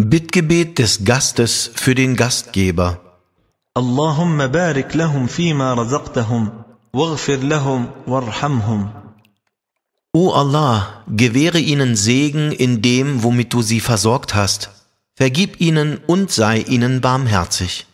Bittgebet des Gastes für den Gastgeber. Allahumma barik lahum fima razaqtahum, waghfir lahum warhamhum. O Allah, gewähre ihnen Segen in dem, womit du sie versorgt hast. Vergib ihnen und sei ihnen barmherzig.